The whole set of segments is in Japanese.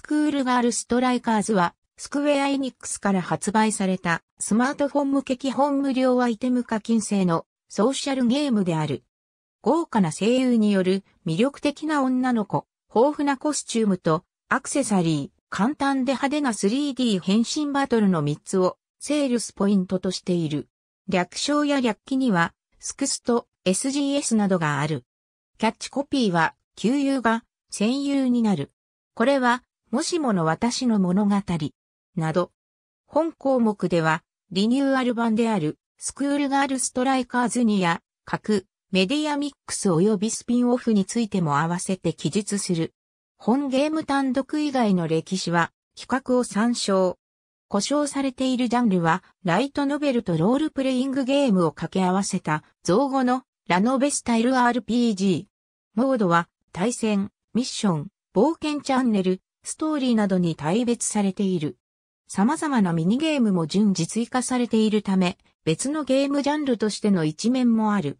スクールガールストライカーズは、スクウェアエニックスから発売されたスマートフォン向け基本無料アイテム課金制のソーシャルゲームである。豪華な声優による魅力的な女の子、豊富なコスチュームとアクセサリー、簡単で派手な 3D 変身バトルの3つをセールスポイントとしている。略称や略記には、スクスと SGS などがある。キャッチコピーは、旧友が戦友になる。これは、もしもの私の物語、など。本項目では、リニューアル版である、スクールガールストライカーズにや、各、メディアミックス及びスピンオフについても合わせて記述する。本ゲーム単独以外の歴史は、企画を参照。故障されているジャンルは、ライトノベルとロールプレイングゲームを掛け合わせた、造語の、ラノベスタイル RPG。モードは、対戦、ミッション、冒険チャンネル、ストーリーなどに大別されている。様々なミニゲームも順次追加されているため、別のゲームジャンルとしての一面もある。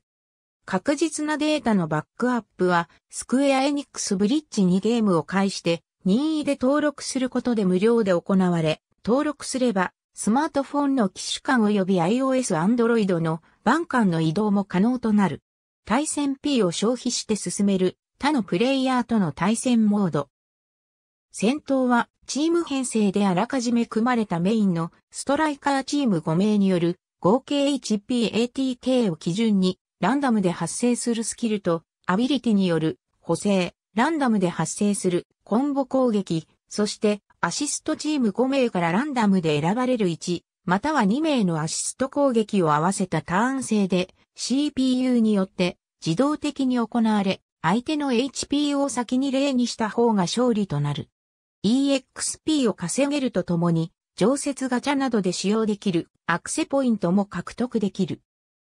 確実なデータのバックアップは、スクエアエニックスブリッジにゲームを介して、任意で登録することで無料で行われ、登録すれば、スマートフォンの機種間及び iOS、Android の番間の移動も可能となる。対戦 P を消費して進める他のプレイヤーとの対戦モード、戦闘はチーム編成であらかじめ組まれたメインのストライカーチーム5名による合計 HPATK を基準にランダムで発生するスキルとアビリティによる補正、ランダムで発生するコンボ攻撃、そしてアシストチーム5名からランダムで選ばれる1、または2名のアシスト攻撃を合わせたターン制で CPU によって自動的に行われ、相手の HP を先に例にした方が勝利となる。EXP を稼げるとともに、常設ガチャなどで使用できるアクセポイントも獲得できる。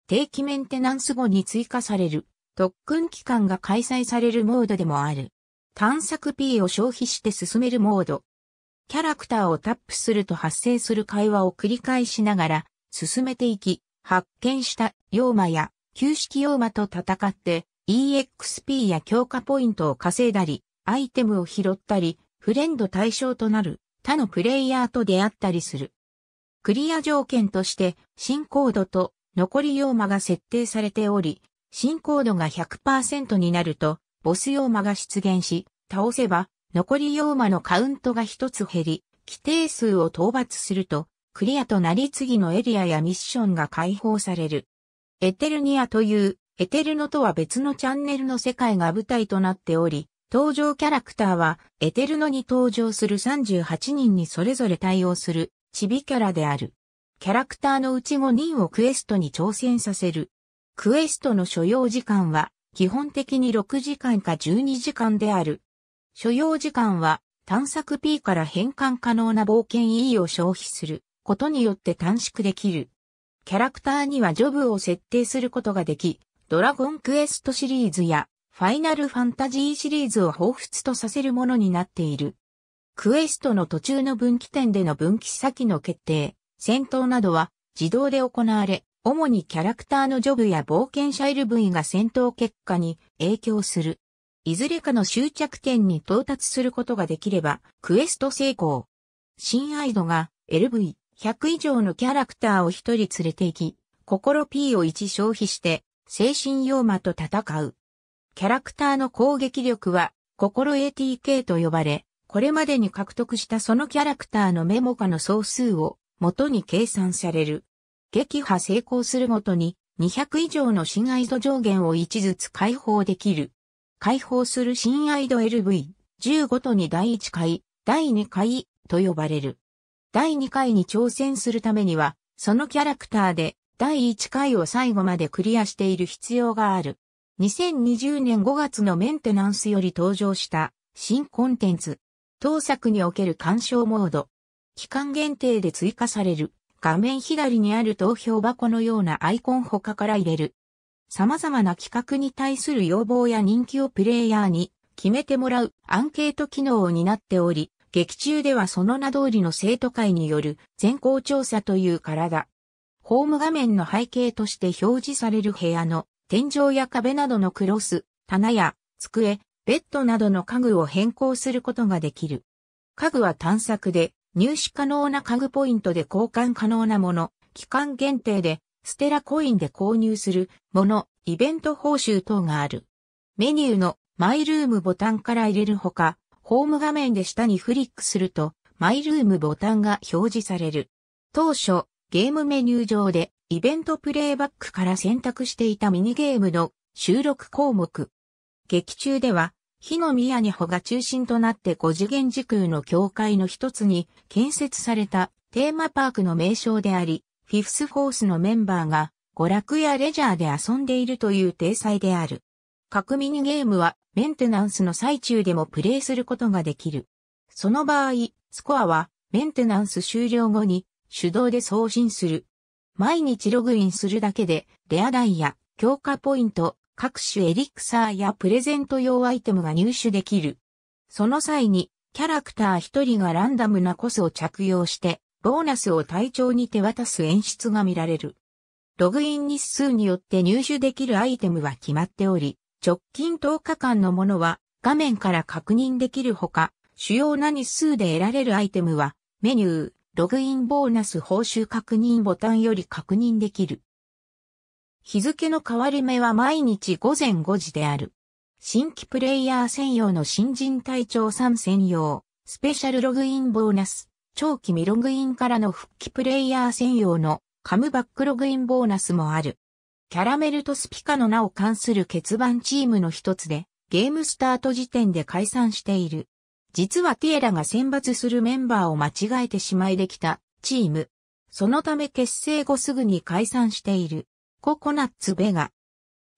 定期メンテナンス後に追加される特訓期間が開催されるモードでもある。探索 P を消費して進めるモード。キャラクターをタップすると発生する会話を繰り返しながら進めていき、発見した妖魔や旧式妖魔と戦って EXP や強化ポイントを稼いだり、アイテムを拾ったり、フレンド対象となる他のプレイヤーと出会ったりする。クリア条件として新コードと残り用魔が設定されており、新コードが100%になるとボス用魔が出現し、倒せば残り用魔のカウントが一つ減り、規定数を討伐するとクリアとなり次のエリアやミッションが解放される。エテルニアというエテルノとは別のチャンネルの世界が舞台となっており、登場キャラクターは、エテルノに登場する38人にそれぞれ対応する、チビキャラである。キャラクターのうち5人をクエストに挑戦させる。クエストの所要時間は、基本的に6時間か12時間である。所要時間は、探索 P から変換可能な冒険 E を消費することによって短縮できる。キャラクターにはジョブを設定することができ、ドラゴンクエストシリーズやファイナルファンタジーシリーズを彷彿とさせるものになっている。クエストの途中の分岐点での分岐先の決定、戦闘などは自動で行われ、主にキャラクターのジョブや冒険者 LV が戦闘結果に影響する。いずれかの終着点に到達することができれば、クエスト成功。親愛度が LV100 以上のキャラクターを一人連れて行き、心 P を1消費して、精神妖魔と戦う。キャラクターの攻撃力は、心 ATK と呼ばれ、これまでに獲得したそのキャラクターのメモ化の総数を元に計算される。撃破成功するごとに200以上の新アイド上限を1ずつ解放できる。解放する新アイド l v 1 5ごとに第1回、第2回と呼ばれる。第2回に挑戦するためには、そのキャラクターで第1回を最後までクリアしている必要がある。2020年5月のメンテナンスより登場した新コンテンツ。当作における干渉モード。期間限定で追加される。画面左にある投票箱のようなアイコン他から入れる。様々な企画に対する要望や人気をプレイヤーに決めてもらうアンケート機能を担っており、劇中ではその名通りの生徒会による全校調査という体。ホーム画面の背景として表示される部屋の天井や壁などのクロス、棚や机、ベッドなどの家具を変更することができる。家具は探索で入手可能な家具ポイントで交換可能なもの、期間限定でステラコインで購入するもの、イベント報酬等がある。メニューのマイルームボタンから入れるほか、ホーム画面で下にフリックすると、マイルームボタンが表示される。当初、ゲームメニュー上でイベントプレイバックから選択していたミニゲームの収録項目。劇中では、火の宮にほが中心となって5次元時空の境界の一つに建設されたテーマパークの名称であり、フィフスフォースのメンバーが娯楽やレジャーで遊んでいるという体裁である。各ミニゲームはメンテナンスの最中でもプレイすることができる。その場合、スコアはメンテナンス終了後に手動で送信する毎日ログインするだけで、レアダイヤ、強化ポイント、各種エリクサーやプレゼント用アイテムが入手できる。その際に、キャラクター一人がランダムなコスを着用して、ボーナスを隊長に手渡す演出が見られる。ログイン日数によって入手できるアイテムは決まっており、直近10日間のものは画面から確認できるほか、主要な日数で得られるアイテムはメニュー、ログインボーナス報酬確認ボタンより確認できる。日付の変わり目は毎日午前5時である。新規プレイヤー専用の新人隊長さん専用、スペシャルログインボーナス、長期未ログインからの復帰プレイヤー専用のカムバックログインボーナスもある。キャラメルとスピカの名を関する欠番チームの一つで、ゲームスタート時点で解散している。実はティエラが選抜するメンバーを間違えてしまいできたチーム。そのため結成後すぐに解散している。ココナッツベガ。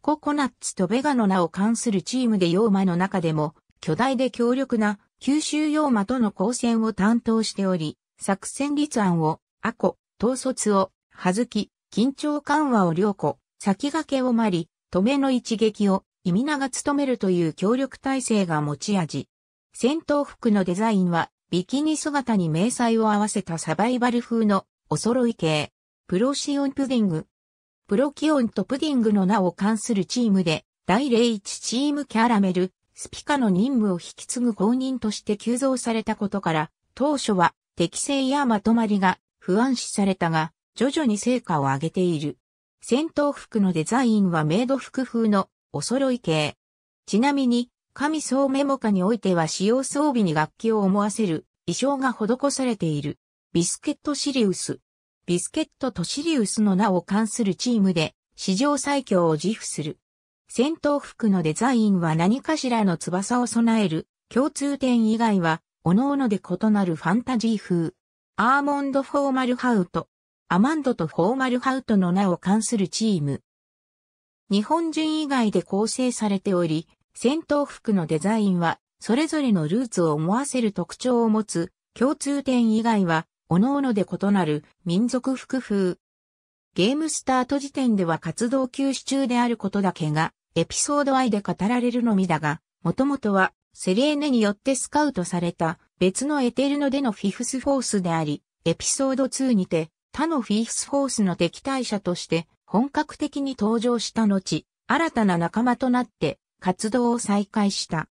ココナッツとベガの名を冠するチームでヨーマの中でも巨大で強力な九州ヨーマとの交戦を担当しており、作戦立案を、アコ、統率を、ハズき、緊張緩和を良子、先駆けをまり、止めの一撃を、イミナが務めるという協力体制が持ち味。戦闘服のデザインは、ビキニ姿に迷彩を合わせたサバイバル風のお揃い系。プロシオンプディング。プロキオンとプディングの名を冠するチームで、第01チームキャラメル、スピカの任務を引き継ぐ公認として急増されたことから、当初は適性やまとまりが不安視されたが、徐々に成果を上げている。戦闘服のデザインはメイド服風のお揃い系。ちなみに、神総メモ下においては使用装備に楽器を思わせる衣装が施されている。ビスケットシリウス。ビスケットとシリウスの名を冠するチームで史上最強を自負する。戦闘服のデザインは何かしらの翼を備える共通点以外は、各々で異なるファンタジー風。アーモンドフォーマルハウト。アマンドとフォーマルハウトの名を冠するチーム。日本人以外で構成されており、戦闘服のデザインは、それぞれのルーツを思わせる特徴を持つ、共通点以外は、各々で異なる民族服風。ゲームスタート時点では活動休止中であることだけが、エピソード愛で語られるのみだが、もともとは、セレーネによってスカウトされた、別のエテルノでのフィフスフォースであり、エピソード2にて、他のフィフスフォースの敵対者として、本格的に登場した後、新たな仲間となって、活動を再開した。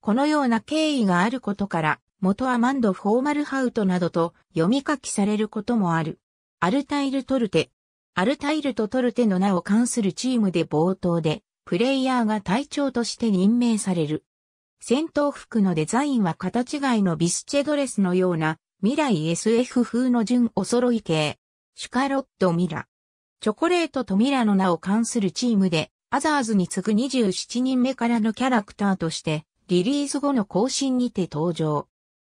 このような経緯があることから、元アマンド・フォーマルハウトなどと読み書きされることもある。アルタイル・トルテ。アルタイルとトルテの名を冠するチームで冒頭で、プレイヤーが隊長として任命される。戦闘服のデザインは形違いのビスチェドレスのような未来 SF 風の純お揃い系。シュカロット・ミラ。チョコレートとミラの名を冠するチームでアザーズに次ぐ27人目からのキャラクターとして、リリース後の更新にて登場。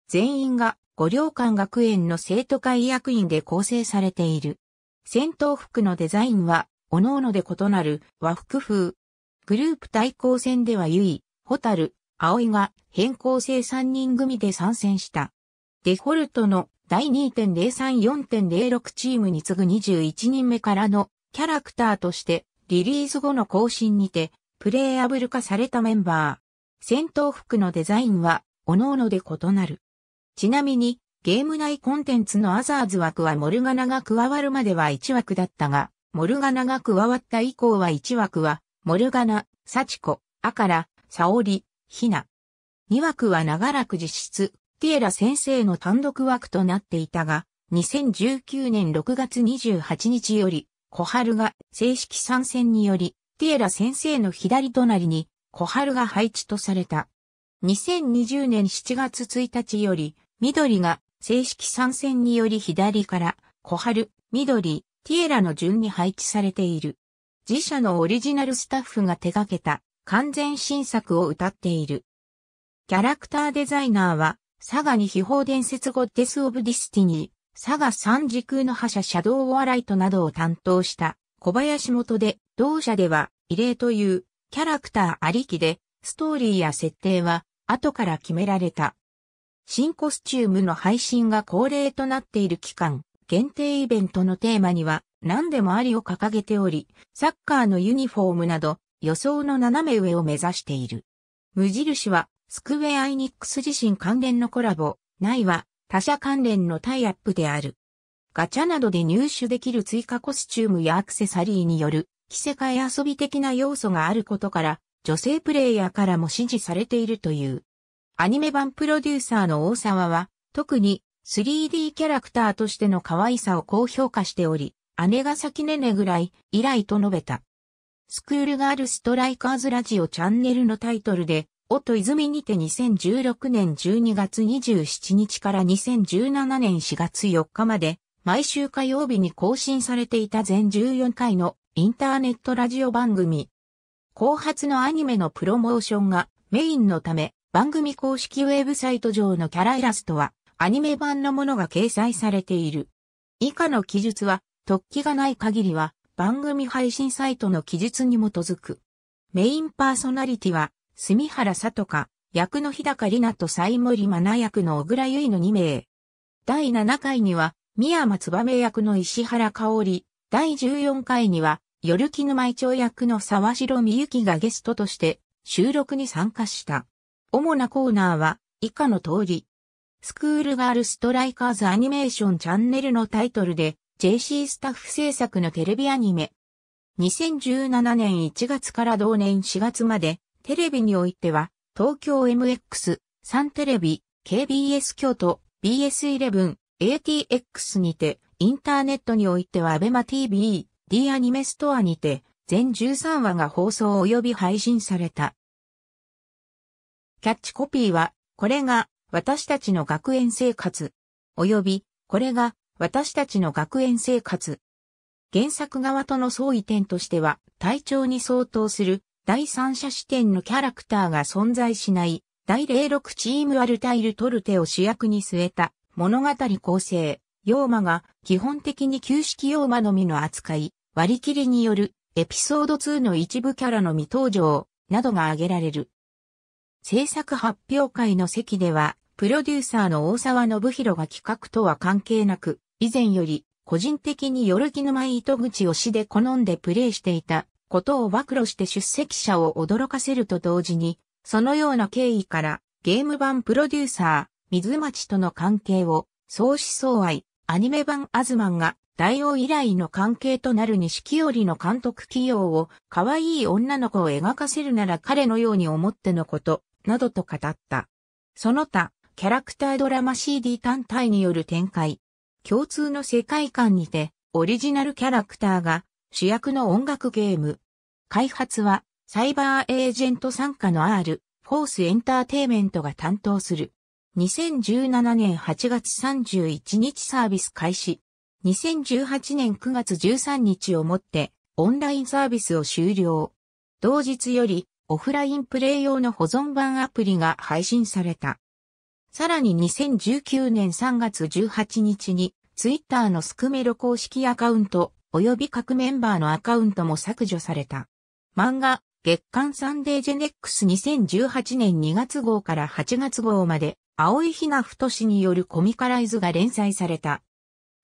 全員が五稜館学園の生徒会役員で構成されている。戦闘服のデザインは、各々で異なる和服風。グループ対抗戦ではゆい、ホタル、葵が変更生3人組で参戦した。デフォルトの第2.034.06チームに次ぐ21人目からのキャラクターとしてリリース後の更新にて、プレイアブル化されたメンバー。戦闘服のデザインは、各々で異なる。ちなみに、ゲーム内コンテンツのアザーズ枠はモルガナが加わるまでは1枠だったが、モルガナが加わった以降は1枠は、モルガナ、サチコ、アカラ、サオリ、ヒナ。2枠は長らく実質、ティエラ先生の単独枠となっていたが、2019年6月28日より、小春が正式参戦により、ティエラ先生の左隣に小春が配置とされた。2020年7月1日より、緑が正式参戦により左から小春、緑、ティエラの順に配置されている。自社のオリジナルスタッフが手掛けた完全新作を歌っている。キャラクターデザイナーは、佐賀に秘宝伝説後デス・オブ・ディスティニー。佐賀三時空の覇者シャドウオアライトなどを担当した小林元で、同社では異例というキャラクターありきで、ストーリーや設定は後から決められた。新コスチュームの配信が恒例となっている期間、限定イベントのテーマには何でもありを掲げており、サッカーのユニフォームなど予想の斜め上を目指している。無印はスクウェア・イニックス自身関連のコラボ、ないは他社関連のタイアップである。ガチャなどで入手できる追加コスチュームやアクセサリーによる着せ替え遊び的な要素があることから、女性プレイヤーからも支持されているという。アニメ版プロデューサーの大沢は、特に 3D キャラクターとしての可愛さを高評価しており、姉が先ねねぐらい以来と述べた。スクールガールストライカーズラジオチャンネルのタイトルで、音泉にて2016年12月27日から2017年4月4日まで、毎週火曜日に更新されていた全14回のインターネットラジオ番組。後発のアニメのプロモーションがメインのため、番組公式ウェブサイト上のキャライラストは、アニメ版のものが掲載されている。以下の記述は、突起がない限りは、番組配信サイトの記述に基づく。メインパーソナリティは、住原さとか、役の日高里奈と西森真奈役の小倉由衣の2名。第7回には、宮間燕役の石原香織、第14回には、夜木沼井町役の沢城美幸がゲストとして収録に参加した。主なコーナーは以下の通り。スクールガールストライカーズアニメーションチャンネルのタイトルで JC スタッフ制作のテレビアニメ。2017年1月から同年4月までテレビにおいては、東京 MX、サンテレビ、KBS 京都、BS11、ATX にて、インターネットにおいては ABEMATV、D アニメストアにて、全13話が放送及び配信された。キャッチコピーは、これが私たちの学園生活、及び、これが私たちの学園生活。原作側との相違点としては、体調に相当する第三者視点のキャラクターが存在しない第06チームアルタイル・トルテを主役に据えた物語構成、ヨーマが基本的に旧式ヨーマのみの扱い、割り切りによるエピソード2の一部キャラの未登場などが挙げられる。制作発表会の席では、プロデューサーの大沢信弘が企画とは関係なく、以前より個人的による気の前糸口をしで好んでプレイしていたことを暴露して出席者を驚かせると同時に、そのような経緯からゲーム版プロデューサー、水町との関係を相思相愛、アニメ版アズマンが大王以来の関係となる西木織の監督起用を可愛い女の子を描かせるなら彼のように思ってのこと、などと語った。その他、キャラクタードラマ CD 単体による展開。共通の世界観にて、オリジナルキャラクターが主役の音楽ゲーム。開発は、サイバーエージェント参加の R、フォースエンターテイメントが担当する。2017年8月31日サービス開始。2018年9月13日をもって、オンラインサービスを終了。同日より、オフラインプレイ用の保存版アプリが配信された。さらに2019年3月18日に、ツイッターのスクメロ公式アカウント、及び各メンバーのアカウントも削除された。漫画、月刊サンデージェネックス2018年2月号から8月号まで、青いひなふとしによるコミカライズが連載された。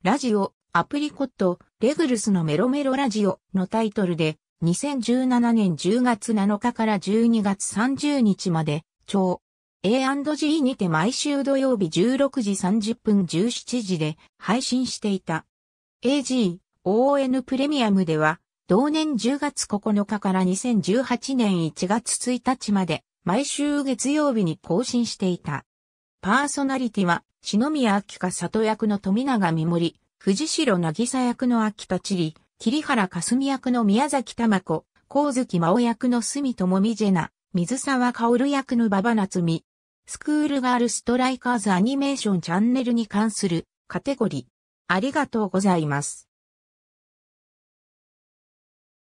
ラジオ、アプリコット、レグルスのメロメロラジオのタイトルで、2017年10月7日から12月30日まで、超 A&G にて毎週土曜日16時30分17時で配信していた。AG、ON プレミアムでは、同年10月9日から2018年1月1日まで、毎週月曜日に更新していた。パーソナリティは、篠宮明香里役の富永美森、藤代渚役の秋田千里、桐原霞役の宮崎玉子、光月真央役の住友美ジェナ、水沢薫役の馬場夏美。スクールガールストライカーズアニメーションチャンネルに関するカテゴリー。ありがとうございます。